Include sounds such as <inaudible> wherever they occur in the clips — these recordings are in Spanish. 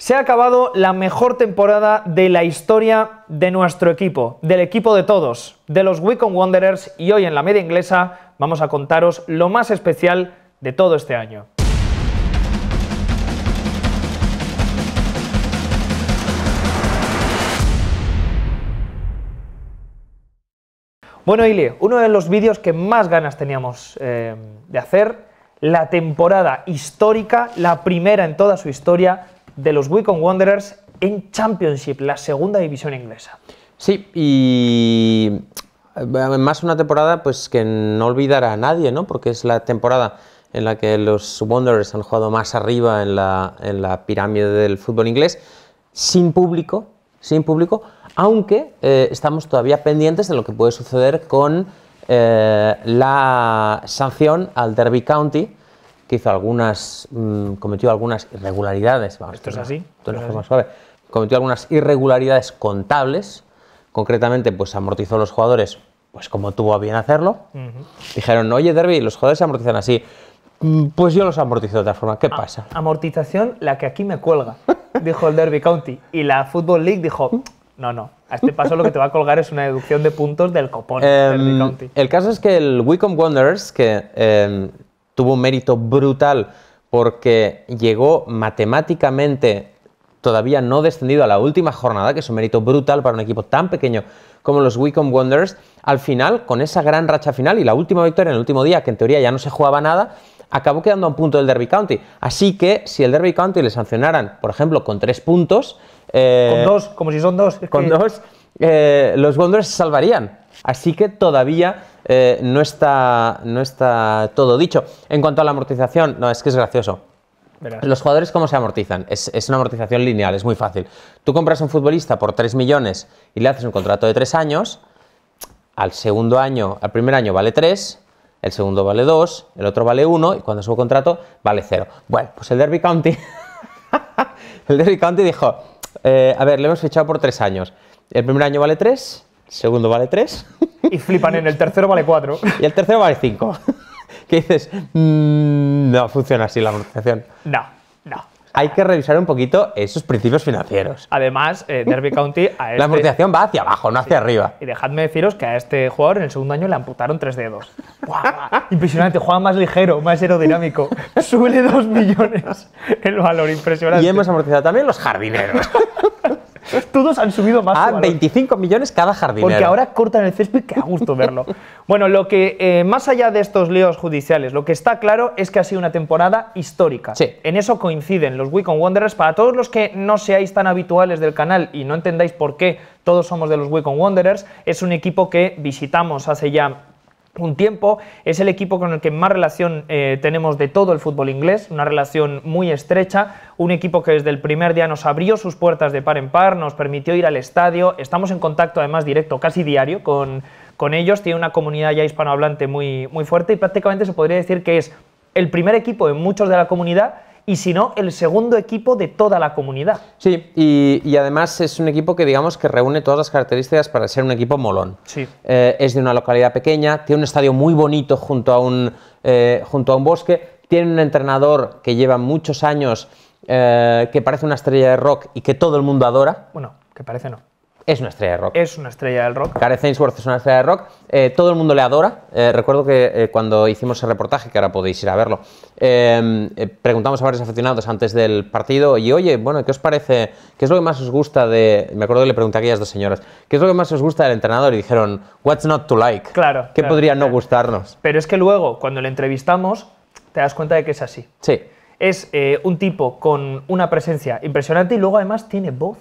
Se ha acabado la mejor temporada de la historia de nuestro equipo, del equipo de todos, de los Wicom Wanderers y hoy en la media inglesa vamos a contaros lo más especial de todo este año. Bueno, Ili, uno de los vídeos que más ganas teníamos eh, de hacer, la temporada histórica, la primera en toda su historia de los Wycombe Wanderers en Championship, la segunda división inglesa. Sí, y eh, más una temporada pues que no olvidará a nadie, ¿no? Porque es la temporada en la que los Wanderers han jugado más arriba en la, pirámide del fútbol inglés, sin público, sin público, aunque eh, estamos todavía pendientes de lo que puede suceder con eh, la sanción al Derby County, que hizo algunas, mm, cometió algunas irregularidades. Esto es así. suave. Cometió algunas irregularidades contables. Concretamente, pues amortizó a los jugadores, pues como tuvo a bien hacerlo. Dijeron, oye, Derby, los jugadores se amortizan así. Mm, pues yo los amortizo de otra forma. ¿Qué pasa? amortización, la que aquí me cuelga, <laughs> dijo el Derby County. Y la Football League dijo, no, no, a este paso lo que te va a colgar es una deducción de puntos del copón. Em, County. El caso es que el Wicom Wanderers, que em, tuvo un mérito brutal porque llegó matemáticamente todavía no descendido a la última jornada, que es un mérito brutal para un equipo tan pequeño como los Wycombe Wonders. al final, con esa gran racha final y la última victoria en el último día, que en teoría ya no se jugaba nada, acabó quedando a un punto del Derby County. Así que si el Derby County le sancionaran, por ejemplo, con tres puntos... Eh, con dos, como si son dos. Con dos, eh, los Wonders se salvarían. Así que todavía eh, no, está, no está todo dicho. En cuanto a la amortización, no, es que es gracioso. Los jugadores, ¿cómo se amortizan? Es, una amortización lineal, es muy fácil. Tú compras un futbolista por 3 millones y le haces un contrato de 3 años. Al segundo año, al primer año vale 3, el segundo vale 2, el otro vale 1 y cuando su contrato vale 0. Bueno, pues el Derby County. <laughs> el Derby County dijo: eh, A ver, le hemos fichado por 3 años. El primer año vale 3, segundo vale 3. Y flipan en el tercero vale 4. Y el tercero vale 5. <laughs> ¿Qué dices? Mm, no funciona así la amortización. No, no. Hay que revisar un poquito esos principios financieros. Además, eh, Derby County. <laughs> La este amortización va hacia abajo, no hacia arriba. Y dejadme deciros que a este jugador en el segundo año le amputaron tres dedos. <laughs> Impresionante, juega más ligero, más aerodinámico. suele dos millones el valor, impresionante. Y hemos amortizado también los jardineros. <laughs> Todos han subido más. Ah, 25 millones cada jardín. Porque ahora cortan el césped, que a gusto verlo. <laughs> Bueno, lo que eh, más allá de estos líos judiciales, lo que está claro es que ha sido una temporada histórica. Sí. En eso coinciden los Wicom Wanderers. Para todos los que no seáis tan habituales del canal y no entendáis por qué todos somos de los Wicom Wanderers, es un equipo que visitamos hace ya un tiempo. Es el equipo con el que más relación eh, tenemos de todo el fútbol inglés, una relación muy estrecha, un equipo que desde el primer día nos abrió sus puertas de par en par, nos permitió ir al estadio, estamos en contacto además directo casi diario con, ellos, tiene una comunidad ya hispanohablante muy, muy fuerte y prácticamente se podría decir que es el primer equipo en muchos de la comunidad y si no, el segundo equipo de toda la comunidad. Sí, y, además es un equipo que digamos que reúne todas las características para ser un equipo molón. Sí. Eh, es de una localidad pequeña, tiene un estadio muy bonito junto a un, eh, junto a un bosque, tiene un entrenador que lleva muchos años eh, que parece una estrella de rock y que todo el mundo adora. Bueno, que parece no. Es una estrella de rock. Es una estrella del rock. Gareth Ainsworth es una estrella de rock. Eh, todo el mundo le adora. Eh, recuerdo que eh, cuando hicimos el reportaje, que ahora podéis ir a verlo, preguntamos a varios aficionados antes del partido y, oye, bueno, ¿qué os parece? ¿Qué es lo que más os gusta de...? Me acuerdo que le pregunté a aquellas dos señoras. ¿Qué es lo que más os gusta del entrenador? Y dijeron, what's not to like? Claro. ¿Qué podría no gustarnos? Pero es que luego, cuando le entrevistamos, te das cuenta de que es así. Sí. Es un tipo con una presencia impresionante y luego además tiene voz.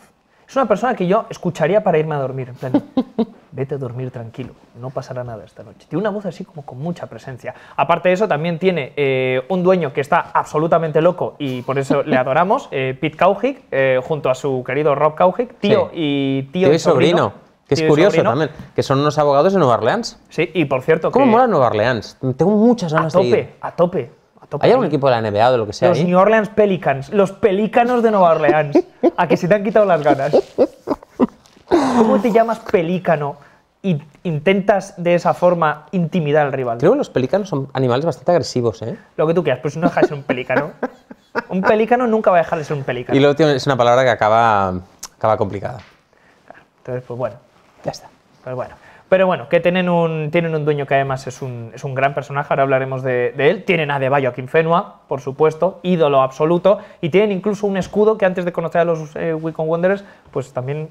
Es una persona que yo escucharía para irme a dormir. En plan, <laughs> vete a dormir tranquilo, no pasará nada esta noche. Tiene una voz así como con mucha presencia. Aparte de eso, también tiene eh, un dueño que está absolutamente loco y por eso le adoramos, <laughs> eh, Pete Kauhik, eh, junto a su querido Rob Kauhik, tío y tío, y sobrino. Que es curioso también, que son unos abogados de Nueva Orleans. Sí, y por cierto. ¿Cómo mola Nueva Orleans? Tengo muchas ganas a tope, A tope, ¿Hay algún ¿eh? equipo de la NBA o de lo que sea? Los New Orleans Pelicans, los pelícanos de Nueva Orleans. a que se te han quitado las ganas. ¿Cómo te llamas pelícano? Y intentas de esa forma intimidar al rival. Creo que los pelícanos son animales bastante agresivos, ¿eh? Lo que tú quieras, pues no dejas de ser un pelícano. un pelícano nunca va a dejar de ser un pelícano. Y luego es una palabra que acaba, acaba complicada. Entonces, pues bueno. Ya está. Pues bueno. Pero bueno, que tienen un, tienen un dueño que además es un, es un gran personaje, ahora hablaremos de, él. Tienen a Debayo Quinfenua, por supuesto, ídolo absoluto, y tienen incluso un escudo que antes de conocer a los eh, Wicom Wanderers, pues también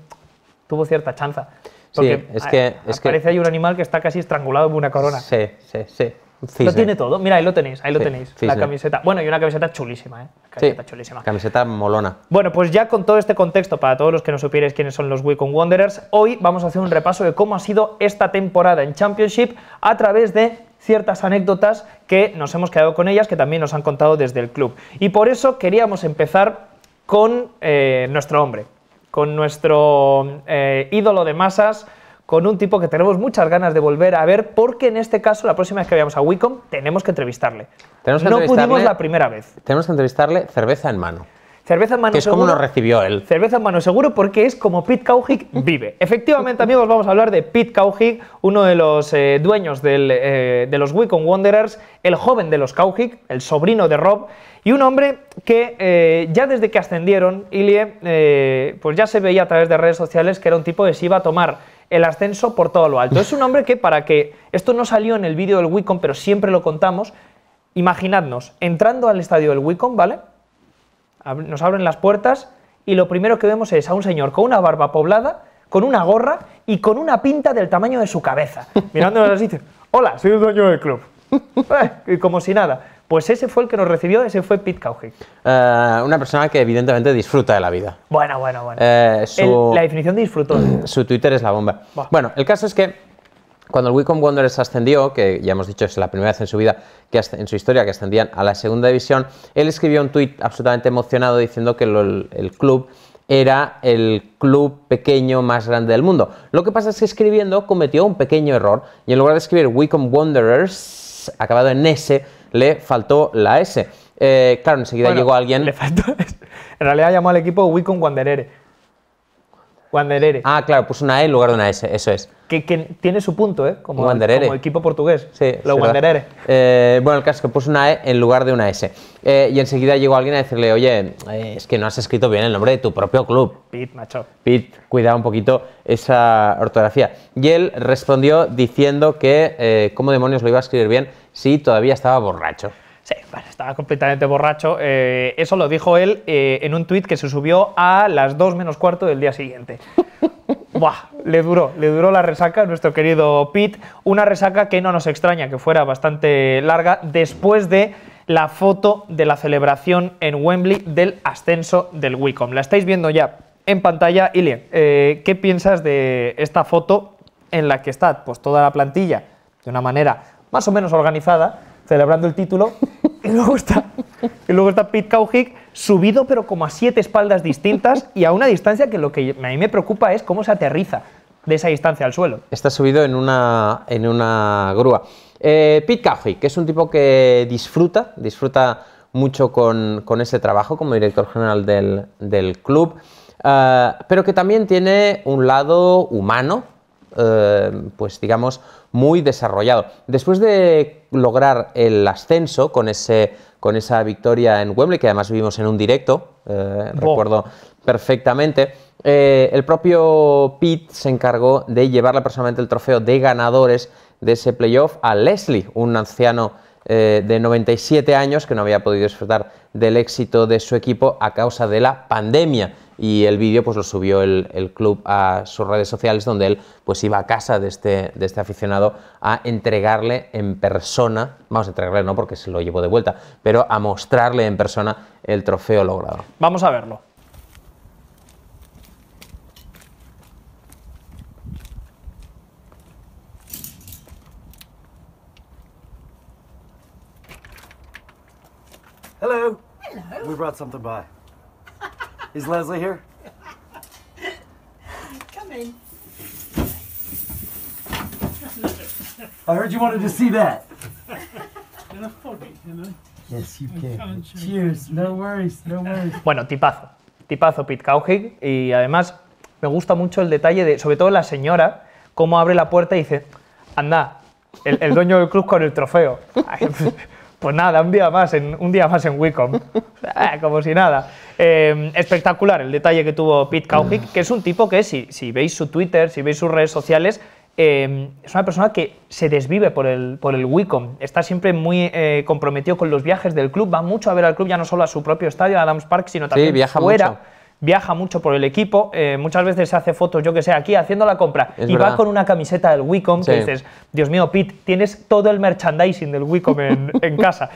tuvo cierta chanza. Porque sí, es que, es aparece ahí un animal que está casi estrangulado por una corona. Sí, sí, sí. Lo tiene todo. Mira, ahí lo tenéis, ahí lo tenéis. La camiseta. Bueno, y una camiseta chulísima, ¿eh? Camiseta chulísima. Camiseta molona. Bueno, pues ya con todo este contexto, para todos los que no supierais quiénes son los Wicom Wanderers, hoy vamos a hacer un repaso de cómo ha sido esta temporada en Championship a través de ciertas anécdotas que nos hemos quedado con ellas, que también nos han contado desde el club. Y por eso queríamos empezar con eh, nuestro hombre, con nuestro eh, ídolo de masas, con un tipo que tenemos muchas ganas de volver a ver, porque en este caso, la próxima vez que vayamos a Wicom, tenemos que entrevistarle. no pudimos la primera vez. Tenemos que entrevistarle cerveza en mano. Cerveza en mano que es como lo recibió él. Cerveza en mano seguro porque es como Pete Kauhig vive. <laughs> Efectivamente, amigos, vamos a hablar de Pete Kauhig, uno de los eh, dueños eh, de los Wicom Wanderers, el joven de los Kauhig, el sobrino de Rob, y un hombre que eh, ya desde que ascendieron, Ilie, pues ya se veía a través de redes sociales que era un tipo que se iba a tomar el ascenso por todo lo alto. Es un hombre que, para que esto no salió en el vídeo del Wicom, pero siempre lo contamos, imaginadnos, entrando al estadio del Wicom, ¿vale? Nos abren las puertas y lo primero que vemos es a un señor con una barba poblada, con una gorra y con una pinta del tamaño de su cabeza, mirándonos así, hola, soy el dueño del club. <laughs> Eh, y como si nada. Pues ese fue el que nos recibió, ese fue Pete Cauchy. Eh, una persona que evidentemente disfruta de la vida. Bueno, bueno, bueno. Eh, la definición de disfrutó. <clears throat> Su Twitter es la bomba. Bueno, el caso es que cuando el Wycombe Wanderers ascendió, que ya hemos dicho es la primera vez en su vida, que en su historia que ascendían a la segunda división, él escribió un tuit absolutamente emocionado diciendo que el club era el club pequeño más grande del mundo. Lo que pasa es que escribiendo cometió un pequeño error y en lugar de escribir Wycombe Wanderers, acabado en S, le faltó la S. Eh, claro, enseguida llegó alguien. Le faltó. <laughs> En realidad llamó al equipo Wicon Wanderere Ah, claro, puso una E en lugar de una S, eso es. Que, tiene su punto, ¿eh? Como, equipo portugués. Sí, los Wanderere. Eh, bueno, el caso es que puso una E en lugar de una S. Eh, y enseguida llegó alguien a decirle, oye, eh, es que no has escrito bien el nombre de tu propio club. Pit, macho. Pit, cuidado un poquito esa ortografía. Y él respondió diciendo que, ¿cómo demonios lo iba a escribir bien si todavía estaba borracho? Sí, estaba completamente borracho. Eh, eso lo dijo él eh, en un tuit que se subió a las 2 menos cuarto del día siguiente. <laughs> Buah, le duró, le duró la resaca a nuestro querido Pete. Una resaca que no nos extraña que fuera bastante larga después de la foto de la celebración en Wembley del ascenso del Wicom. La estáis viendo ya en pantalla. Ilian, eh, ¿qué piensas de esta foto en la que está pues, toda la plantilla de una manera más o menos organizada? celebrando el título. <laughs> Y luego está, y luego está Pete subido, pero como a siete espaldas distintas y a una distancia que lo que a mí me preocupa es cómo se aterriza de esa distancia al suelo. Está subido en una, en una grúa. Eh, Pete Pete que es un tipo que disfruta, disfruta mucho con, ese trabajo como director general del, del club, eh, pero que también tiene un lado humano, eh, pues digamos, muy desarrollado. Después de lograr el ascenso con, ese, con esa victoria en Wembley, que además vivimos en un directo, eh, recuerdo perfectamente, eh, el propio Pitt se encargó de llevarle personalmente el trofeo de ganadores de ese playoff a Leslie, un anciano eh, de 97 años que no había podido disfrutar del éxito de su equipo a causa de la pandemia y el vídeo pues lo subió el, club a sus redes sociales donde él pues iba a casa de este, de este aficionado a entregarle en persona, vamos a entregarle no porque se lo llevó de vuelta, pero a mostrarle en persona el trofeo logrado. Vamos a verlo. Hello. We brought something by. Is Leslie here? Come in. I heard you wanted to see that. Yes, you can. Cheers. No worries, no worries. Bueno, tipazo. Tipazo Pete Kauhig. Y además me gusta mucho el detalle de, sobre todo la señora, cómo abre la puerta y dice, anda, el, el dueño del club con el trofeo. <laughs> Pues nada, un día más en, un día más en Wicom. <laughs> Eh, como si nada. Em, espectacular el detalle que tuvo Pete Kauhik, que es un tipo que, si, veis su Twitter, si veis sus redes sociales, em, es una persona que se desvive por el, por el Wicom, está siempre muy eh, comprometido con los viajes del club, va mucho a ver al club, ya no solo a su propio estadio, a Adams Park, sino también sí, viaja fuera. Mucho viaja mucho por el equipo, eh, muchas veces se hace fotos, yo que sé, aquí haciendo la compra y va con una camiseta del Wicom, que dices, Dios mío, Pete, tienes todo el merchandising del Wicom <laughs> en, casa.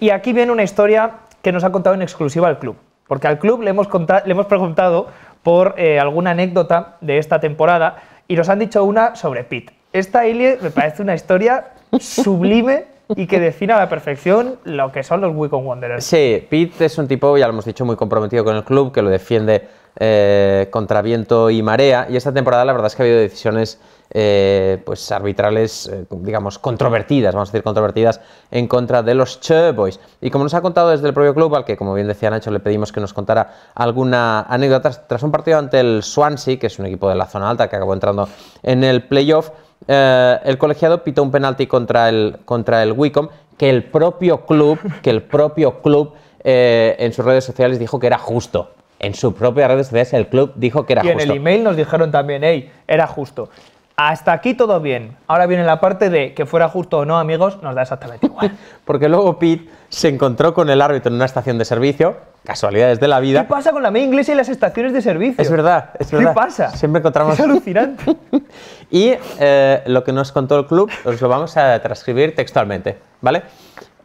Y aquí viene una historia que nos ha contado en exclusiva al club, porque al club le hemos, le hemos preguntado por eh, alguna anécdota de esta temporada y nos han dicho una sobre Pete. Esta Ilie me parece una historia sublime y que defina a la perfección lo que son los Wicom Wanderers. Sí, Pete es un tipo, ya lo hemos dicho, muy comprometido con el club, que lo defiende eh, contra viento y marea. Y esta temporada la verdad es que ha habido decisiones eh, pues arbitrales, eh, digamos, controvertidas, vamos a decir controvertidas, en contra de los Boys. Y como nos ha contado desde el propio club, al que como bien decía Nacho, le pedimos que nos contara alguna anécdota tras, tras un partido ante el Swansea, que es un equipo de la zona alta que acabó entrando en el playoff, eh, el colegiado pitó un penalti contra el, contra el Wicom, que el propio club, que el propio club eh, en sus redes sociales dijo que era justo. En su propia redes sociales el club dijo que era justo. Y en el email nos dijeron también, hey, era justo. Hasta aquí todo bien. Ahora viene la parte de que fuera justo o no, amigos, nos da exactamente igual. <laughs> Porque luego Pete se encontró con el árbitro en una estación de servicio, casualidades de la vida. ¿Qué pasa con la media inglesa y las estaciones de servicio? Es verdad, es verdad. ¿Qué pasa? Siempre encontramos... Es alucinante. <laughs> y eh, lo que nos contó el club os lo vamos a transcribir textualmente, ¿vale?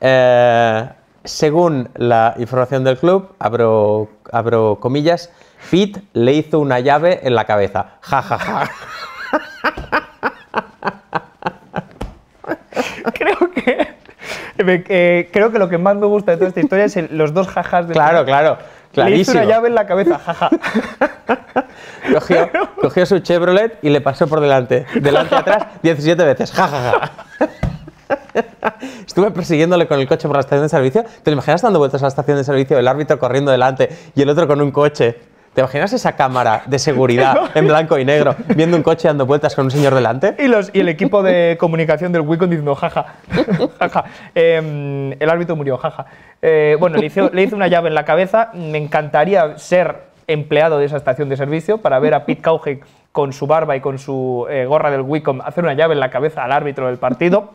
Eh, según la información del club, abro, abro comillas, Fit le hizo una llave en la cabeza. Ja, ja, ja. <laughs> Creo que <laughs> Eh, creo que lo que más me gusta de toda esta historia es los dos jajas de. Claro, claro. Clarísimo. Le hizo una llave en la cabeza, jaja. <laughs> cogió, su Chevrolet y le pasó por delante. Delante atrás 17 <laughs> veces, jajaja. Estuve persiguiéndole con el coche por la estación de servicio. ¿Te imaginas dando vueltas a la estación de servicio? El árbitro corriendo delante y el otro con un coche. ¿Te imaginas esa cámara de seguridad <laughs> en blanco y negro viendo un coche dando vueltas con un señor delante? Y, los, y el equipo de comunicación del Wicom diciendo jaja, jaja. Em, el árbitro murió, jaja. Eh, bueno, le hizo una llave en la cabeza. Me encantaría ser empleado de esa estación de servicio para ver a Pete Cauge con su barba y con su eh, gorra del Wicom hacer una llave en la cabeza al árbitro del partido.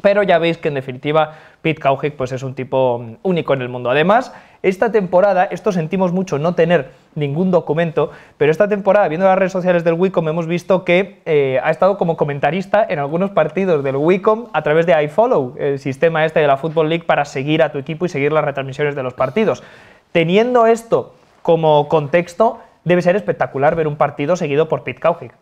Pero ya veis que en definitiva Pete Kauhig pues es un tipo mm, único en el mundo. Además, esta temporada, esto sentimos mucho no tener ningún documento, pero esta temporada, viendo las redes sociales del Wicom, hemos visto que eh, ha estado como comentarista en algunos partidos del Wicom a través de iFollow, el sistema este de la Football League para seguir a tu equipo y seguir las retransmisiones de los partidos. Teniendo esto como contexto, debe ser espectacular ver un partido seguido por Pete Kauhig.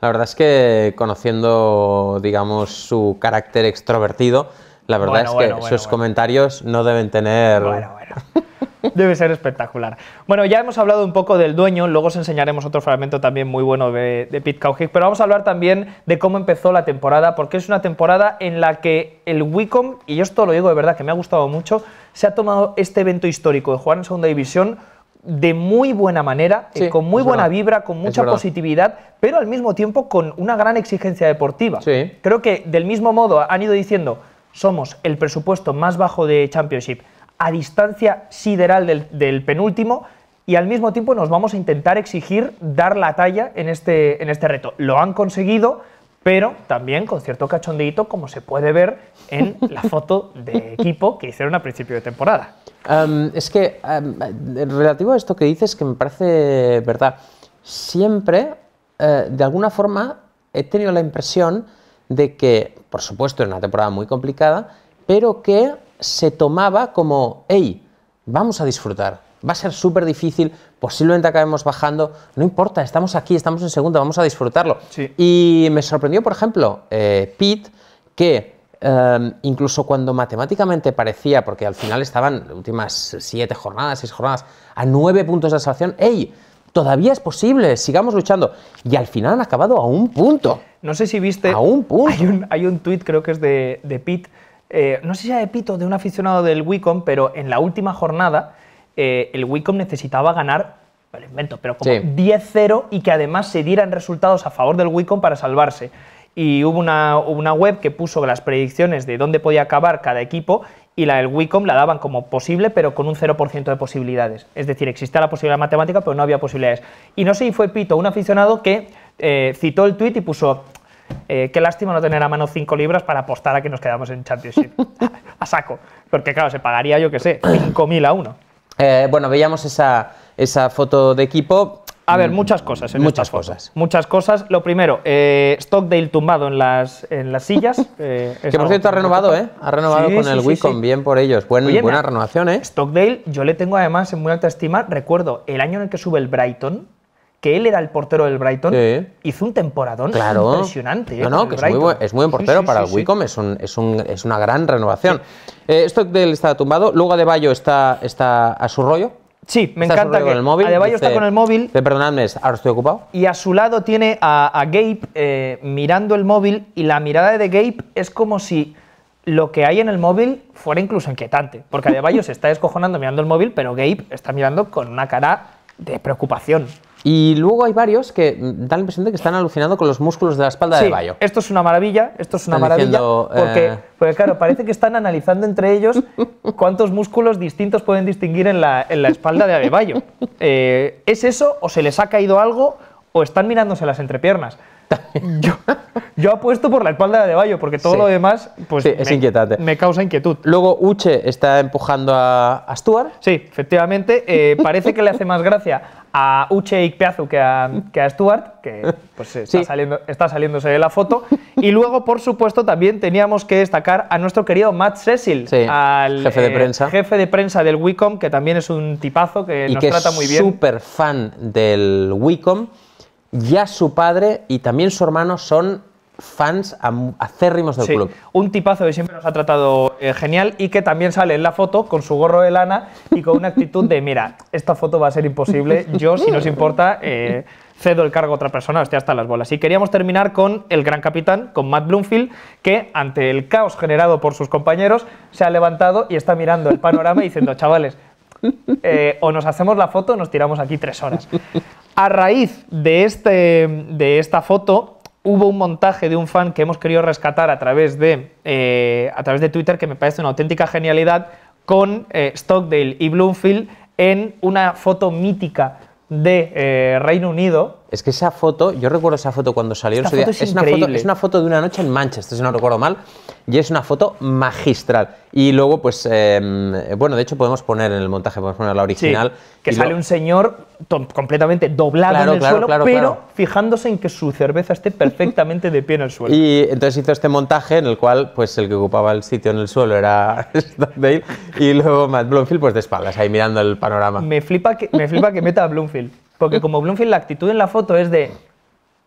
La verdad es que conociendo, digamos, su carácter extrovertido, la verdad es que sus comentarios no deben tener... <laughs> Debe ser espectacular. Bueno, ya hemos hablado un poco del dueño, luego os enseñaremos otro fragmento también muy bueno de, de Pete pero vamos a hablar también de cómo empezó la temporada, porque es una temporada en la que el Wicom, y yo esto lo digo de verdad que me ha gustado mucho, se ha tomado este evento histórico de jugar en Segunda División de muy buena manera, eh, con muy buena vibra, con mucha positividad, pero al mismo tiempo con una gran exigencia deportiva. Creo que del mismo modo han ido diciendo, somos el presupuesto más bajo de Championship, a distancia sideral del, penúltimo, y al mismo tiempo nos vamos a intentar exigir dar la talla en este, en este reto. Lo han conseguido, pero también con cierto cachondeito, como se puede ver en la foto de equipo que hicieron a principio de temporada. Em, es que, em, relativo a esto que dices, que me parece verdad, siempre, eh, de alguna forma, he tenido la impresión de que, por supuesto, era una temporada muy complicada, pero que se tomaba como, hey, vamos a disfrutar, va a ser súper difícil, posiblemente acabemos bajando, no importa, estamos aquí, estamos en segunda, vamos a disfrutarlo. Y me sorprendió, por ejemplo, eh, Pete, que Em, incluso cuando matemáticamente parecía, porque al final estaban las últimas siete jornadas, seis jornadas, a nueve puntos de salvación, ¡ey! Todavía es posible, sigamos luchando. Y al final han acabado a un punto. No sé si viste. A un punto. Hay un, hay un tuit, creo que es de, de Pete. Eh, no sé si es de o de un aficionado del Wicom, pero en la última jornada eh, el Wicom necesitaba ganar, el invento, pero como 10-0 y que además se dieran resultados a favor del Wicom para salvarse y hubo una, web que puso las predicciones de dónde podía acabar cada equipo y la del Wicom la daban como posible, pero con un 0% de posibilidades. Es decir, existía la posibilidad matemática, pero no había posibilidades. Y no sé si fue Pito, un aficionado que eh, citó el tweet y puso, eh, qué lástima no tener a mano 5 libras para apostar a que nos quedamos en Championship. <laughs> a saco. Porque claro, se pagaría, yo qué sé, 5.000 a uno. Eh, bueno, veíamos esa, esa foto de equipo a ver, mm. muchas cosas. En muchas cosas. Muchas cosas. Lo primero, eh, Stockdale tumbado en las, en las sillas. <laughs> Eh, que por cierto ha renovado, ¿eh? Ha renovado con el Wicom, bien por ellos. buena renovación, ¿eh? Stockdale, yo le tengo además en muy alta estima. Recuerdo el año en el que sube el Brighton, que él era el portero del Brighton, hizo un temporadón impresionante. ¿eh? No, es muy, buen, es muy, buen portero para el Wicom, es, una gran renovación. Stockdale está tumbado, luego de Bayo está, está a su rollo, Sí, me encanta que con está con el móvil. Perdonadme, ahora estoy ocupado. Y a su lado tiene a, Gabe eh, mirando el móvil y la mirada de Gabe es como si lo que hay en el móvil fuera incluso inquietante. Porque Adebayo se está descojonando mirando el móvil, pero Gabe está mirando con una cara de preocupación. Y luego hay varios que mm, dan la impresión de que están alucinando con los músculos de la espalda de Bayo. Esto es una maravilla, esto es una maravilla. Eh, porque, claro, parece que están analizando entre ellos <laughs> cuántos músculos distintos pueden distinguir en la, espalda de Adebayo. Eh, ¿Es eso o se les ha caído algo o están mirándose las entrepiernas? <laughs> yo, yo, apuesto por la espalda de Bayo porque todo lo demás pues, me, me causa inquietud. Luego Uche está empujando a, Stuart. Sí, efectivamente. Eh, <laughs> parece que le hace más gracia a Uche Ikpeazu que a, que a Stuart, que pues, eh, está, saliendo, está saliéndose de la foto. Y luego, por supuesto, también teníamos que destacar a nuestro querido Matt Cecil, al jefe de, eh, prensa. jefe de prensa del Wicom, que también es un tipazo que nos trata muy bien. es Súper fan del Wicom ya su padre y también su hermano son fans acérrimos del sí, club. Un tipazo que siempre nos ha tratado eh, genial y que también sale en la foto con su gorro de lana y con una actitud de, mira, esta foto va a ser imposible, yo si nos importa eh, cedo el cargo a otra persona, hostia, hasta las bolas. Y queríamos terminar con el gran capitán, con Matt Bloomfield, que ante el caos generado por sus compañeros se ha levantado y está mirando el panorama diciendo, chavales, eh, o nos hacemos la foto o nos tiramos aquí tres horas. A raíz este, de, esta foto, hubo un montaje de un fan que hemos querido rescatar a través de, eh, Twitter, que me parece una auténtica genialidad, con eh, Stockdale y Bloomfield en una foto mítica de eh, Reino Unido, es que esa foto, yo recuerdo esa foto cuando salió es, una foto, de una noche en Manchester, si no recuerdo mal, y es una foto magistral. Y luego, pues, em, bueno, de hecho podemos poner en el montaje, podemos poner la original. que sale un señor completamente doblado en el suelo, pero fijándose en que su cerveza esté perfectamente de pie en el <laughs> suelo. Y entonces hizo este montaje en el cual, pues, el que ocupaba el sitio en el suelo era <laughs> Dale. y luego Matt Bloomfield, pues, de espaldas, ahí mirando el panorama. Me flipa que, me flipa que meta a Bloomfield. Porque como Bloomfield la actitud en la foto es de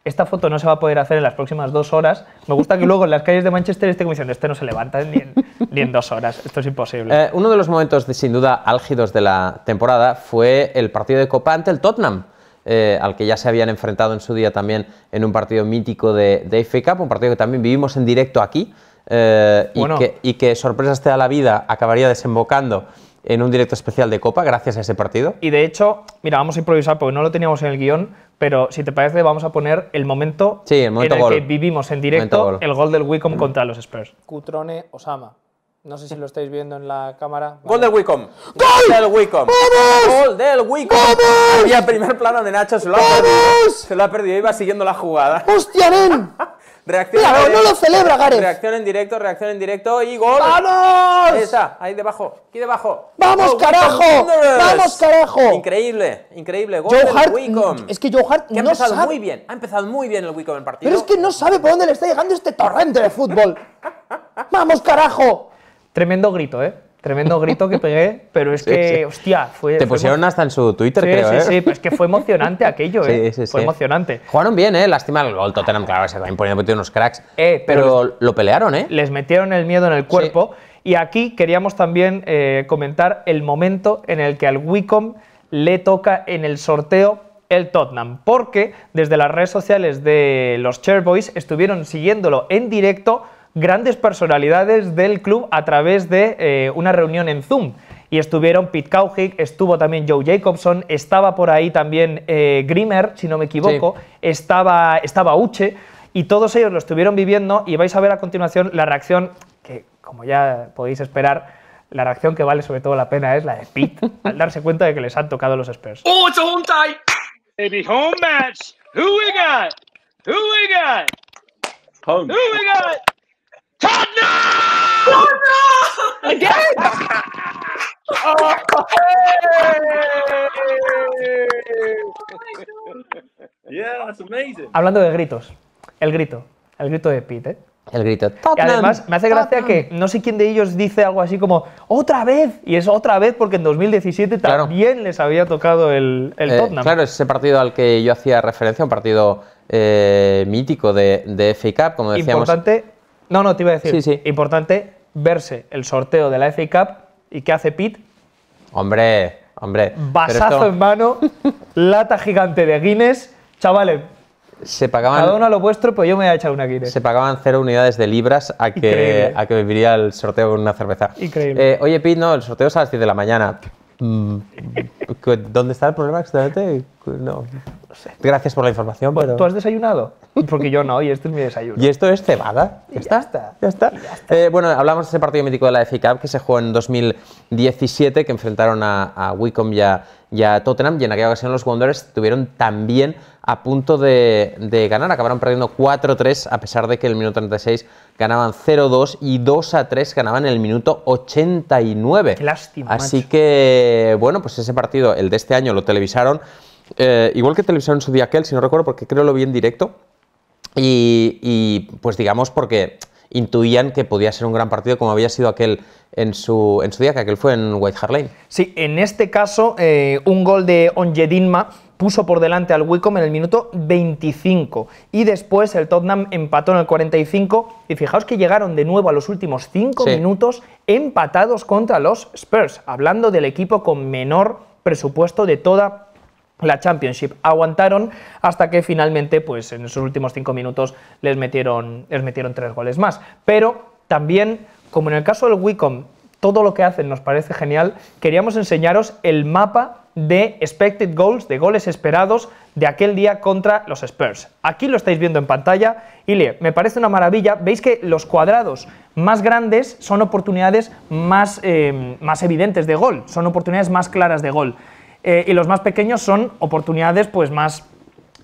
esta foto no se va a poder hacer en las próximas dos horas. Me gusta que luego en las calles de Manchester esté como diciendo, este no se levanta ni en, ni dos horas, esto es imposible. Eh, uno de los momentos sin duda álgidos de la temporada fue el partido de Copa ante el Tottenham. Eh, al que ya se habían enfrentado en su día también en un partido mítico de, de Cup, un partido que también vivimos en directo aquí, eh, y, que, y, que, sorpresas te da la vida acabaría desembocando en un directo especial de Copa gracias a ese partido. Y de hecho, mira, vamos a improvisar porque no lo teníamos en el guión, pero si te parece vamos a poner el momento, en que vivimos en directo el gol del Wicom contra los Spurs. Cutrone Osama. No sé si lo estáis viendo en la cámara. Gol del Wicom. Gol, ¡Gol! del Wicom. ¡Vamos! del Wicom. ¡Vamos! al primer plano de Nacho, se lo ha perdido. Se lo ha perdido, iba siguiendo la jugada. ¡Hostia, nen! <laughs> Reacción no, lo celebra, Gareth. Reacción en directo, reacción en directo y gol. ¡Vamos! Ahí está, ahí debajo, aquí debajo. ¡Vamos, carajo! ¡Vamos, carajo! Increíble, increíble. Gol Joe Hart, Es que Joe Hart ha empezado muy bien, ha empezado muy bien el Wicom el partido. Pero es que no sabe por dónde le está llegando este torrente de fútbol. <laughs> ¡Vamos, carajo! Tremendo grito, ¿eh? Tremendo grito que pegué, pero es que, hostia, fue. Te pusieron hasta en su Twitter, sí, creo. Sí, ¿eh? sí, pero es que fue emocionante aquello, ¿eh? Fue emocionante. Jugaron bien, ¿eh? Lástima el Tottenham, claro, se van poniendo unos cracks. Eh, pero, lo pelearon, ¿eh? Les metieron el miedo en el cuerpo. Y aquí queríamos también eh, comentar el momento en el que al Wicom le toca en el sorteo el Tottenham, porque desde las redes sociales de los Cherboys estuvieron siguiéndolo en directo grandes personalidades del club a través de eh, una reunión en Zoom. Y estuvieron Pete Kaujic, estuvo también Joe Jacobson, estaba por ahí también eh, Grimmer, si no me equivoco, estaba, estaba Uche, y todos ellos lo estuvieron viviendo y vais a ver a continuación la reacción que, como ya podéis esperar, la reacción que vale sobre todo la pena es la de Pete <laughs> al darse cuenta de que les han tocado los Spurs. Oh, it's a home home match. Who we got? we got? Tottenham! Again! yeah, that's amazing. Hablando de gritos, el grito, el grito de Pete, ¿eh? El grito. Y además, me hace gracia que no sé quién de ellos dice algo así como ¡Otra vez! Y es otra vez porque en 2017 también les había tocado el, el eh, Tottenham. Claro, ese partido al que yo hacía referencia, un partido eh, mítico de, de FA Cup, como decíamos. Importante no, no, te iba a decir. Sí, sí. Importante verse el sorteo de la FA Cup y qué hace Pete. Hombre, hombre. Basazo en mano, <laughs> lata gigante de Guinness. Chavales, se pagaban, cada uno a lo vuestro, pero yo me voy a echar una Guinness. Se pagaban cero unidades de libras a que, a que viviría el sorteo con una cerveza. Increíble. Eh, oye, Pete, no, el sorteo es a las 10 de la mañana. Mm. ¿Dónde está el problema exactamente? No. Gracias por la información. ¿Tú has desayunado? Porque yo no, y esto es mi desayuno. Y esto es cebada. Ya, está. Ya está. Eh, bueno, hablamos de ese partido mítico de la FA Cup que se jugó en 2017, que enfrentaron a, a y a, Tottenham, y en aquella ocasión los Wanderers estuvieron también a punto de, de ganar. Acabaron perdiendo 4-3, a pesar de que el minuto 36 ganaban 0-2 y 2-3 ganaban en el minuto 89. Qué lástima. Así que, bueno, pues ese partido, el de este año, lo televisaron. Eh, igual que televisaron su día aquel, si no recuerdo, porque creo lo vi en directo. Y, y pues digamos porque intuían que podía ser un gran partido como había sido aquel en su, en su día, que aquel fue en White Hart Lane. Sí, en este caso, eh, un gol de Onjedinma puso por delante al Wycombe en el minuto 25 y después el Tottenham empató en el 45 y fijaos que llegaron de nuevo a los últimos 5 minutos empatados contra los Spurs, hablando del equipo con menor presupuesto de toda la Championship. Aguantaron hasta que finalmente, pues en esos últimos cinco minutos, les metieron, les metieron tres goles más. Pero también, como en el caso del Wicom, todo lo que hacen nos parece genial, queríamos enseñaros el mapa de expected goals, de goles esperados de aquel día contra los Spurs. Aquí lo estáis viendo en pantalla. y me parece una maravilla. Veis que los cuadrados más grandes son oportunidades más, eh, más evidentes de gol, son oportunidades más claras de gol. Eh, y los más pequeños son oportunidades pues, más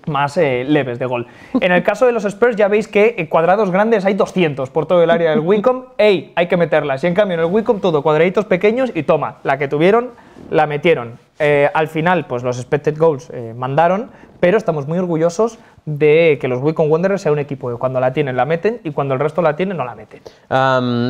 más eh, leves de gol. En el caso de los Spurs ya veis que en eh, cuadrados grandes hay 200 por todo el área del Wicom. ¡Ey! Hay que meterlas. Y en cambio en el Wicom todo cuadraditos pequeños y toma, la que tuvieron, la metieron. Eh, al final, pues los expected goals mandaron, pero estamos muy orgullosos de que los Wicom Wanderers sea un equipo que cuando la tienen la meten y cuando el resto la tiene no la meten.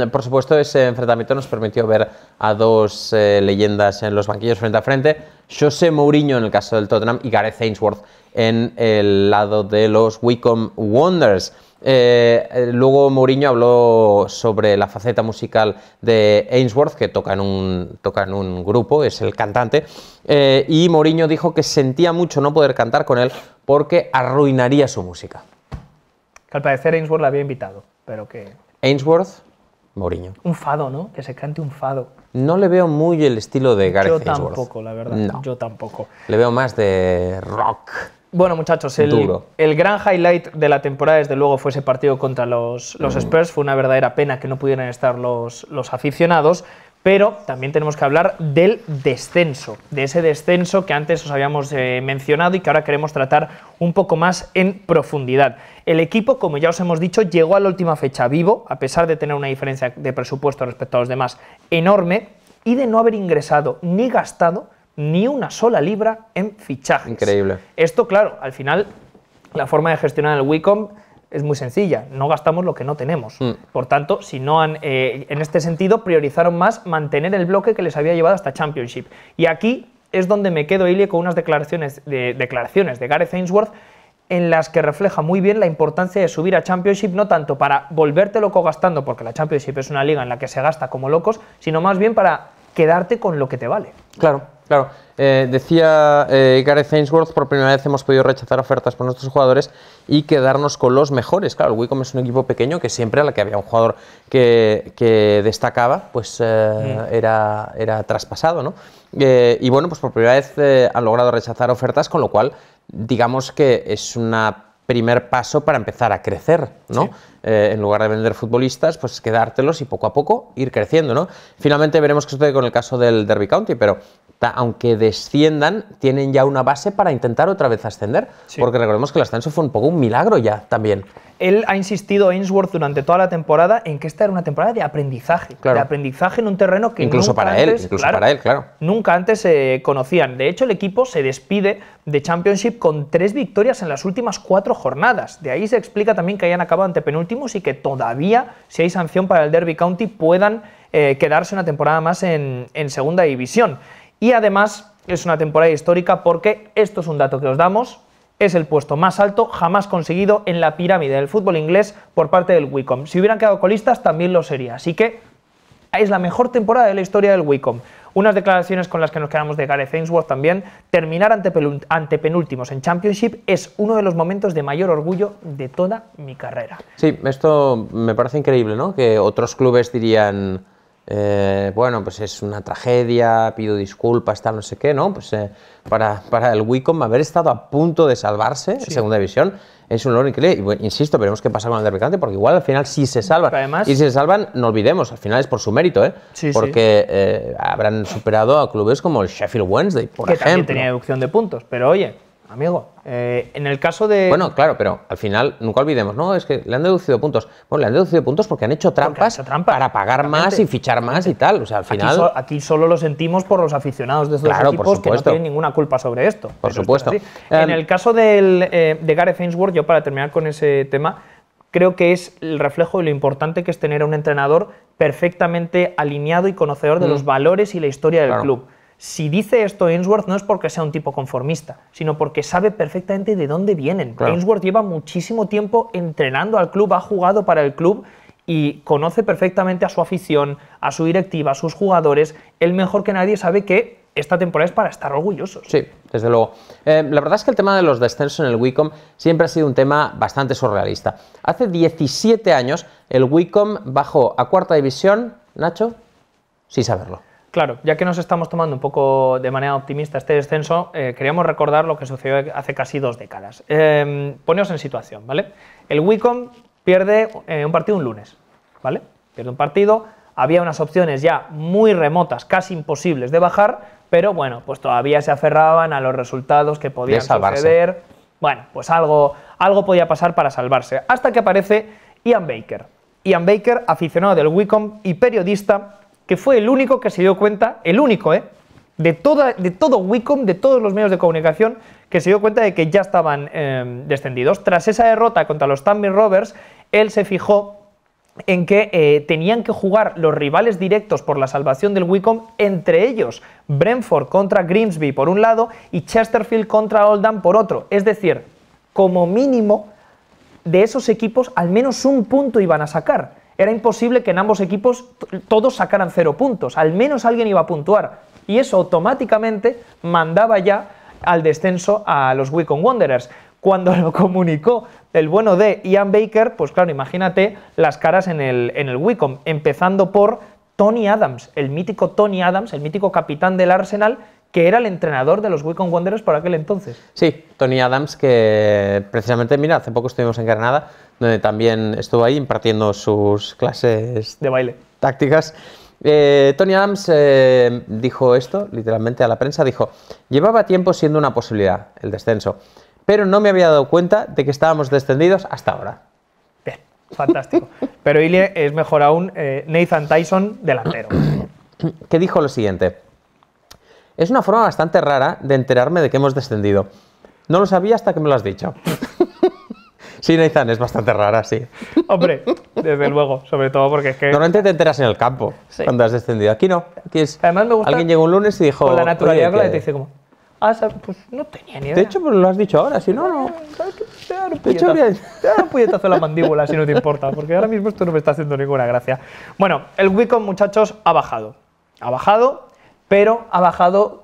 por supuesto, ese enfrentamiento nos permitió ver a dos leyendas en los banquillos frente a frente. José Mourinho en el caso del Tottenham y Gareth Ainsworth en el lado de los Wicom Wonders. Eh, eh, luego Mourinho habló sobre la faceta musical de Ainsworth, que toca en un, toca un grupo, es el cantante, eh, y Mourinho dijo que sentía mucho no poder cantar con él porque arruinaría su música. Que al parecer Ainsworth la había invitado, pero que... Ainsworth, Mourinho. Un fado, ¿no? Que se cante un fado. No le veo muy el estilo de Gareth Yo tampoco, la verdad. Yo tampoco. Le veo más de rock. Bueno, muchachos, el, el, gran highlight de la temporada, desde luego, fue ese partido contra los, Spurs. Fue una verdadera pena que no pudieran estar los, los aficionados. Pero también tenemos que hablar del descenso, de ese descenso que antes os habíamos eh, mencionado y que ahora queremos tratar un poco más en profundidad. El equipo, como ya os hemos dicho, llegó a la última fecha vivo, a pesar de tener una diferencia de presupuesto respecto a los demás enorme y de no haber ingresado ni gastado ni una sola libra en fichajes. Increíble. Esto, claro, al final la forma de gestionar el Wicom es muy sencilla, no gastamos lo que no tenemos. Mm. Por tanto, si no han, eh, en este sentido, priorizaron más mantener el bloque que les había llevado hasta Championship. Y aquí es donde me quedo, Ilie, con unas declaraciones de, declaraciones de Gareth Ainsworth en las que refleja muy bien la importancia de subir a Championship, no tanto para volverte loco gastando, porque la Championship es una liga en la que se gasta como locos, sino más bien para quedarte con lo que te vale. Claro. Claro, eh, decía eh, Gareth Ainsworth, por primera vez hemos podido rechazar ofertas por nuestros jugadores y quedarnos con los mejores. Claro, el Wicom es un equipo pequeño que siempre a la que había un jugador que, destacaba, pues eh, mm. era, era traspasado, ¿no? Eh, y bueno, pues por primera vez han logrado rechazar ofertas, con lo cual digamos que es un primer paso para empezar a crecer, ¿no? en lugar de vender futbolistas, pues quedártelos y poco a poco ir creciendo, ¿no? Finalmente veremos qué sucede con el caso del Derby County, pero aunque desciendan, tienen ya una base para intentar otra vez ascender. Porque recordemos que el ascenso fue un poco un milagro ya también. Él ha insistido, Ainsworth, durante toda la temporada, en que esta era una temporada de aprendizaje. De aprendizaje en un terreno que incluso nunca para antes, él, incluso para él, claro. Nunca antes se conocían. De hecho, el equipo se despide de Championship con tres victorias en las últimas cuatro jornadas. De ahí se explica también que hayan acabado ante penúltimos y que todavía, si hay sanción para el Derby County, puedan eh, quedarse una temporada más en segunda división y además es una temporada histórica porque esto es un dato que os damos, es el puesto más alto jamás conseguido en la pirámide del fútbol inglés por parte del Wicom. Si hubieran quedado colistas también lo sería, así que es la mejor temporada de la historia del Wicom. Unas declaraciones con las que nos quedamos de Gareth Ainsworth también. Terminar ante penúltimos en Championship es uno de los momentos de mayor orgullo de toda mi carrera. Sí, esto me parece increíble, ¿no? Que otros clubes dirían, eh, bueno, pues es una tragedia, pido disculpas, tal, no sé qué, ¿no? Pues eh, para, el Wicom haber estado a punto de salvarse en segunda división es un logro increíble. insisto, veremos qué pasa con el Derby porque igual al final sí se salvan. y si se salvan, no olvidemos, al final es por su mérito, ¿eh? Sí, porque eh, habrán superado a clubes como el Sheffield Wednesday, por ejemplo. Que también tenía deducción de puntos, pero oye amigo. Eh, en el caso de. Bueno, claro, pero al final nunca olvidemos, no, es que le han deducido puntos. Bueno, le han deducido puntos porque han hecho trampas, para pagar más y fichar más y tal. O sea, al final. Aquí, solo lo sentimos por los aficionados de estos equipos que no tienen ninguna culpa sobre esto. Por supuesto. en em, el caso eh, de Gareth Ainsworth, yo para terminar con ese tema, creo que es el reflejo de lo importante que es tener a un entrenador perfectamente alineado y conocedor de mm. los valores y la historia del club si dice esto Ainsworth no es porque sea un tipo conformista, sino porque sabe perfectamente de dónde vienen. Ainsworth lleva muchísimo tiempo entrenando al club, ha jugado para el club y conoce perfectamente a su afición, a su directiva, a sus jugadores. Él mejor que nadie sabe que esta temporada es para estar orgullosos. Sí, desde luego. Eh, la verdad es que el tema de los descensos en el Wicom siempre ha sido un tema bastante surrealista. Hace 17 años el Wicom bajó a cuarta división, Nacho, sin saberlo. Claro, ya que nos estamos tomando un poco de manera optimista este descenso, eh, queríamos recordar lo que sucedió hace casi dos décadas. Em, poneos en situación, ¿vale? El Wicom pierde eh, un partido un lunes, ¿vale? Pierde un partido, había unas opciones ya muy remotas, casi imposibles de bajar, pero bueno, pues todavía se aferraban a los resultados que podían suceder. Bueno, pues algo, algo podía pasar para salvarse, hasta que aparece Ian Baker. Ian Baker, aficionado del Wicom y periodista, que fue el único que se dio cuenta, el único, ¿eh? De, todo Wicom, de todos los medios de comunicación, que se dio cuenta de que ya estaban em, descendidos. Tras esa derrota contra los Tammin Rovers, él se fijó en que eh, tenían que jugar los rivales directos por la salvación del Wicom, entre ellos Brentford contra Grimsby por un lado y Chesterfield contra Oldham por otro. Es decir, como mínimo, de esos equipos al menos un punto iban a sacar era imposible que en ambos equipos todos sacaran cero puntos, al menos alguien iba a puntuar, y eso automáticamente mandaba ya al descenso a los Wicom Wanderers. Cuando lo comunicó el bueno de Ian Baker, pues claro, imagínate las caras en el, en el Wicom, empezando por Tony Adams, el mítico Tony Adams, el mítico capitán del Arsenal, que era el entrenador de los Wycombe Wanderers por aquel entonces. Sí, Tony Adams, que precisamente, mira, hace poco estuvimos en Granada, donde también estuvo ahí impartiendo sus clases de baile. Tácticas. Eh, Tony Adams eh, dijo esto, literalmente a la prensa, dijo, llevaba tiempo siendo una posibilidad el descenso, pero no me había dado cuenta de que estábamos descendidos hasta ahora. Bien, fantástico. pero Ilie es mejor aún eh, Nathan Tyson delantero. <coughs> que dijo lo siguiente. Es una forma bastante rara de enterarme de que hemos descendido. No lo sabía hasta que me lo has dicho. <laughs> sí, Nathan, es bastante rara, sí. Hombre, desde luego, sobre todo porque es que... Normalmente te enteras en el campo cuando has descendido. Aquí no. Aquí es... Además me gusta... Alguien llegó un lunes y dijo... Con la naturaleza con te dice como... Ah, pues no tenía ni idea. De hecho, pues lo has dicho ahora, si no, no. Eh, te dar un puñetazo, en la mandíbula si no te importa, porque ahora mismo esto no me está haciendo ninguna gracia. Bueno, el Wicom, muchachos, ha bajado. Ha bajado pero ha bajado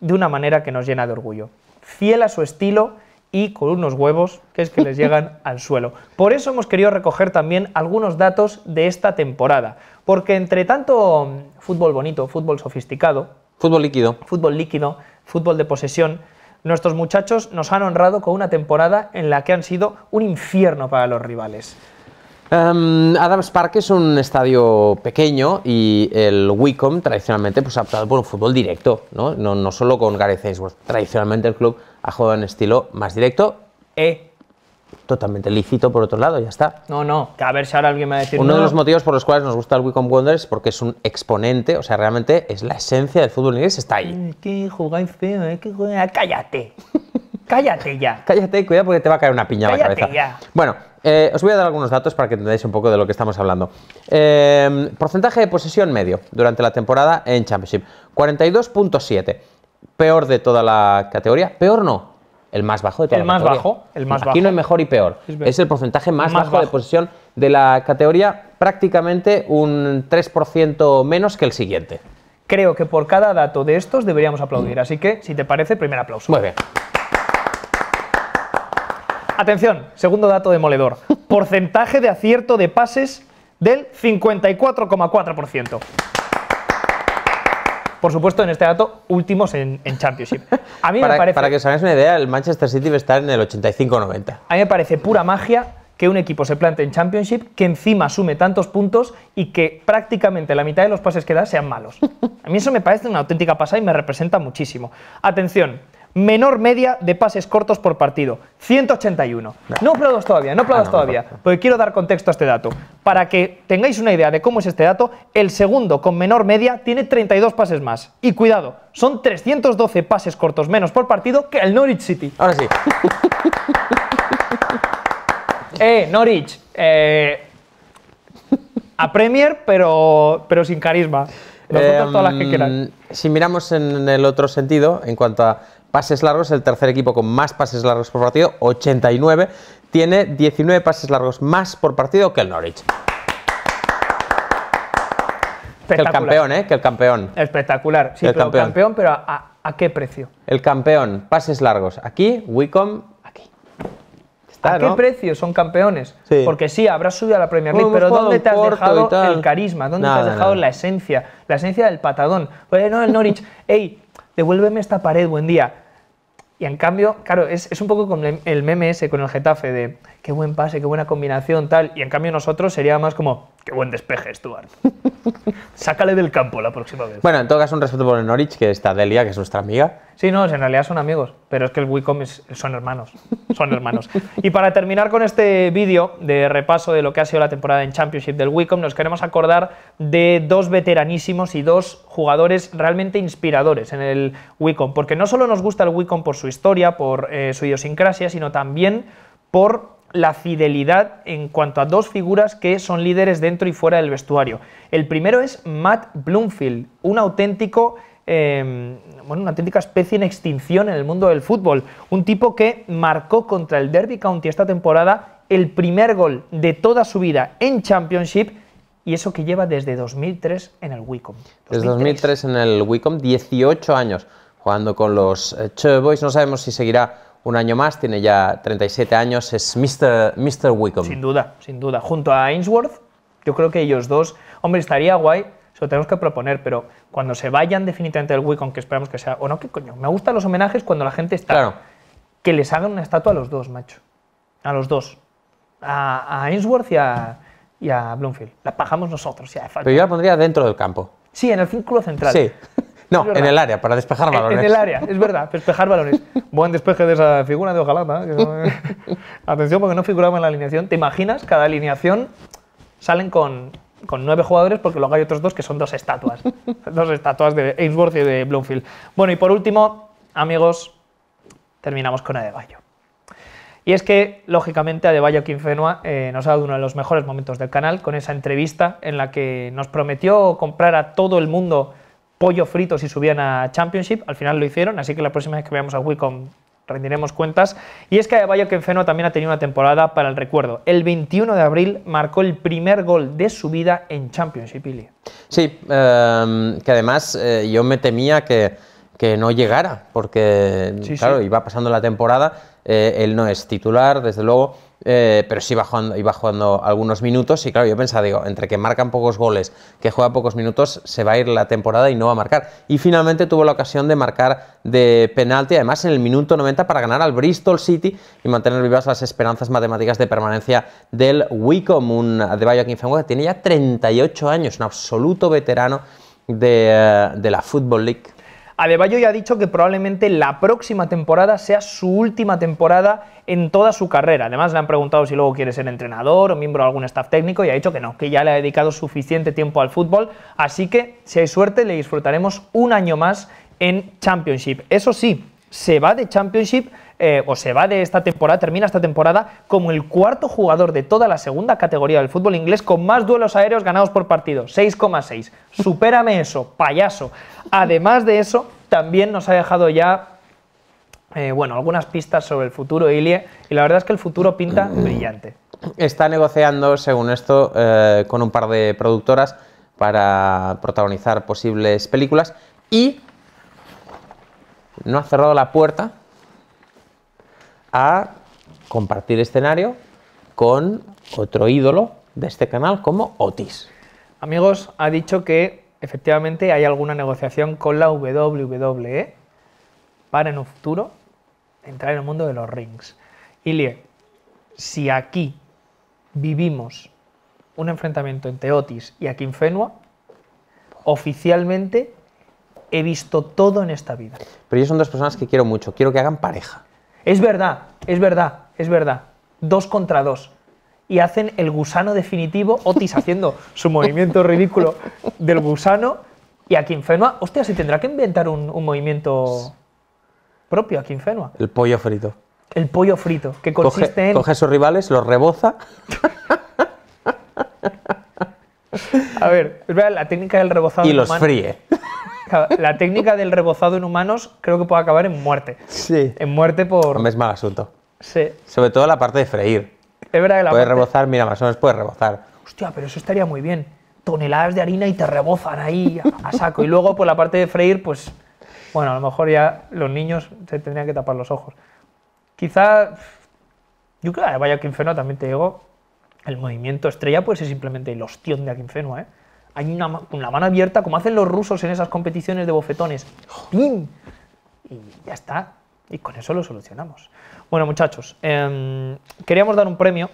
de una manera que nos llena de orgullo. Fiel a su estilo y con unos huevos que es que les llegan <laughs> al suelo. Por eso hemos querido recoger también algunos datos de esta temporada, porque entre tanto mm, fútbol bonito, fútbol sofisticado, fútbol líquido, fútbol líquido, fútbol de posesión, nuestros muchachos nos han honrado con una temporada en la que han sido un infierno para los rivales. Em, Adams Park es un estadio pequeño y el Wycombe tradicionalmente pues, ha optado por un fútbol directo, ¿no? No, no solo con Gareth Ainsworth. Tradicionalmente el club ha jugado en estilo más directo y e totalmente lícito por otro lado, ya está. No, no, que a ver si ahora alguien me va a decir... Uno de los motivos por los cuales nos gusta el Wycombe Wonders es porque es un exponente, o sea, realmente es la esencia del fútbol inglés, está ahí. ¿Qué eh, que jugáis feo, eh? que jugáis... ¡Cállate! <laughs> Cállate ya. Cállate y cuidado porque te va a caer una piña Cállate la cabeza. Ya. Bueno, eh, os voy a dar algunos datos para que entendáis un poco de lo que estamos hablando. Eh, porcentaje de posesión medio durante la temporada en Championship. 42.7. Peor de toda la categoría. Peor no. El más bajo de toda el la más categoría. Bajo, el más bajo. Aquí no es mejor y peor. Es, el porcentaje más, bajo, bajo, de posesión de la categoría. Prácticamente un 3% menos que el siguiente. Creo que por cada dato de estos deberíamos aplaudir. Así que, si te parece, primer aplauso. Muy bien. Atención, segundo dato demoledor. <laughs> Porcentaje de acierto de pases del 54,4%. Por supuesto, en este dato, últimos en, Championship. A mí me <laughs> parece. Para que os hagáis una idea, el Manchester City va estar en el 85-90. A mí me parece pura magia que un equipo se plante en Championship, que encima sume tantos puntos y que prácticamente la mitad de los pases que da sean malos. A mí eso me parece una auténtica pasada y me representa muchísimo. Atención, menor media de pases cortos por partido, 181. No aplaudas todavía, no aplaudas ah, todavía, porque quiero dar contexto a este dato. Para que tengáis una idea de cómo es este dato, el segundo con menor media tiene 32 pases más. Y cuidado, son 312 pases cortos menos por partido que el Norwich City. Ahora sí. <laughs> eh, Norwich, eh, a Premier, pero, pero sin carisma. todas las que em, si miramos en el otro sentido, en cuanto a pases largos, el tercer equipo con más pases largos por partido, 89, tiene 19 pases largos más por partido que el Norwich. Que el campeón, ¿eh? Que el campeón. Espectacular. Sí, el pero campeón. pero a, qué precio? El campeón, pases largos. Aquí, Wicom, aquí. ¿A qué precio son campeones? Porque sí, habrás subido a la Premier League, pero ¿dónde te has dejado el carisma? ¿Dónde te has dejado la esencia? La esencia del patadón. Pues no, el Norwich, ¡Hey! <laughs> Devuélveme esta pared, buen día y en cambio, claro, es, un poco como el meme ese con el Getafe de qué buen pase, qué buena combinación, tal. Y en cambio nosotros sería más como, qué buen despeje, Stuart. <laughs> Sácale del campo la próxima vez. Bueno, en todo caso, un respeto por Norwich, que está Delia, que es nuestra amiga. Sí, no, en realidad son amigos, pero es que el Wicom son hermanos, son hermanos. y para terminar con este vídeo de repaso de lo que ha sido la temporada en Championship del Wicom, nos queremos acordar de dos veteranísimos y dos jugadores realmente inspiradores en el Wicom, porque no solo nos gusta el Wicom por su historia, por eh, su idiosincrasia, sino también por la fidelidad en cuanto a dos figuras que son líderes dentro y fuera del vestuario. El primero es Matt Bloomfield, un auténtico, em, bueno, una auténtica especie en extinción en el mundo del fútbol. Un tipo que marcó contra el Derby County esta temporada el primer gol de toda su vida en Championship y eso que lleva desde 2003 en el Wicom. Desde 2003 en el Wicom, 18 años jugando con los eh, Boys. No sabemos si seguirá un año más, tiene ya 37 años, es Mr. Mr. Wickham. Sin duda, sin duda. Junto a Ainsworth, yo creo que ellos dos, hombre, estaría guay, se lo tenemos que proponer, pero cuando se vayan definitivamente del Wickham, que esperamos que sea, o no, qué coño, me gustan los homenajes cuando la gente está... Claro. Que les hagan una estatua a los dos, macho. A los dos. A, Ainsworth y a, Bloomfield. La pagamos nosotros, Pero yo la pondría dentro del campo. Sí, en el círculo central. Sí. <laughs> No, en el área, para despejar balones. En, el área, es verdad, despejar balones. <laughs> Buen despeje de esa figura de Ojalá. ¿eh? <laughs> Atención, porque no figuraba en la alineación. ¿Te imaginas? Cada alineación salen con, nueve jugadores porque luego hay otros dos que son dos estatuas. <laughs> dos estatuas de Ainsworth y de Bloomfield. Bueno, y por último, amigos, terminamos con Adebayo. Y es que, lógicamente, Adebayo Quinfenua eh, nos ha dado uno de los mejores momentos del canal con esa entrevista en la que nos prometió comprar a todo el mundo pollo frito si subían a Championship, al final lo hicieron, así que la próxima vez que veamos a Wicom rendiremos cuentas. Y es que Adebayo Feno también ha tenido una temporada para el recuerdo. El 21 de abril marcó el primer gol de su vida en Championship, Ili. Sí, em, que además eh, yo me temía que, que no llegara, porque claro, iba pasando la temporada, eh, él no es titular, desde luego, eh, pero sí iba jugando, algunos minutos y claro, yo pensaba, digo, entre que marcan pocos goles, que juega pocos minutos, se va a ir la temporada y no va a marcar. Y finalmente tuvo la ocasión de marcar de penalti, además en el minuto 90 para ganar al Bristol City y mantener vivas las esperanzas matemáticas de permanencia del Wicom, un de Bayo que tiene ya 38 años, un absoluto veterano de eh, la Football League. Adebayo ya ha dicho que probablemente la próxima temporada sea su última temporada en toda su carrera. Además, le han preguntado si luego quiere ser entrenador o miembro de algún staff técnico y ha dicho que no, que ya le ha dedicado suficiente tiempo al fútbol. Así que, si hay suerte, le disfrutaremos un año más en Championship. Eso sí, se va de Championship eh, o se va de esta temporada, termina esta temporada como el cuarto jugador de toda la segunda categoría del fútbol inglés con más duelos aéreos ganados por partido, 6,6. Supérame eso, payaso. Además de eso, también nos ha dejado ya eh, bueno, algunas pistas sobre el futuro de Ilie y la verdad es que el futuro pinta mm. brillante. Está negociando, según esto, eh, con un par de productoras para protagonizar posibles películas y no ha cerrado la puerta a compartir escenario con otro ídolo de este canal como Otis. Amigos, ha dicho que efectivamente hay alguna negociación con la WWE para en un futuro entrar en el mundo de los rings. Ilie, si aquí vivimos un enfrentamiento entre Otis y Akin oficialmente he visto todo en esta vida. Pero ellos son dos personas que quiero mucho, quiero que hagan pareja. Es verdad, es verdad, es verdad. Dos contra dos. Y hacen el gusano definitivo, Otis haciendo su movimiento ridículo del gusano. Y aquí ¡o hostia, se tendrá que inventar un, movimiento propio aquí Fenua. El pollo frito. El pollo frito, que consiste coge, en. Coge a sus rivales, los reboza. <laughs> A ver, la técnica del rebozado. Y los fríe. La técnica del rebozado en humanos creo que puede acabar en muerte. Sí. En muerte por. es mal asunto. Sí. Sobre todo la parte de freír. Es verdad que la Puedes rebozar, mira, más o menos puedes rebozar. Hostia, pero eso estaría muy bien. Toneladas de harina y te rebozan ahí a, saco. Y luego, por la parte de freír, pues. Bueno, a lo mejor ya los niños se tendrían que tapar los ojos. Quizá. Yo creo que vaya quinfeno también te digo. El movimiento estrella puede ser simplemente el hostión de Aquinfenua, ¿eh? Hay una, con la mano abierta, como hacen los rusos en esas competiciones de bofetones. Y ya está. Y con eso lo solucionamos. Bueno, muchachos, em, queríamos dar un premio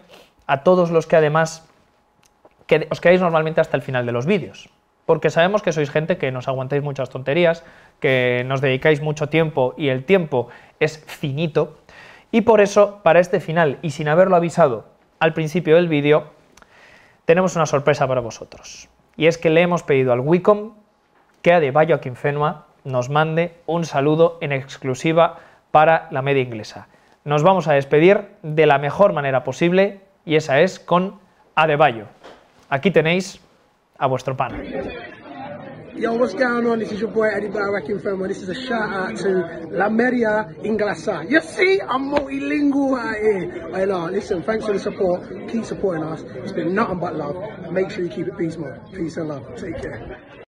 a todos los que además que os quedáis normalmente hasta el final de los vídeos. Porque sabemos que sois gente que nos aguantáis muchas tonterías, que nos dedicáis mucho tiempo y el tiempo es finito. Y por eso, para este final, y sin haberlo avisado, al principio del vídeo, tenemos una sorpresa para vosotros. Y es que le hemos pedido al Wicom que Adebayo a nos mande un saludo en exclusiva para la media inglesa. Nos vamos a despedir de la mejor manera posible y esa es con Adebayo. Aquí tenéis a vuestro pan. Yo, what's going on? This is your boy Eddie in Inferno. This is a shout out to La Meria You see, I'm multilingual out here. Hey, no, listen, thanks for the support. Keep supporting us. It's been nothing but love. Make sure you keep it peace mode. Peace and love. Take care.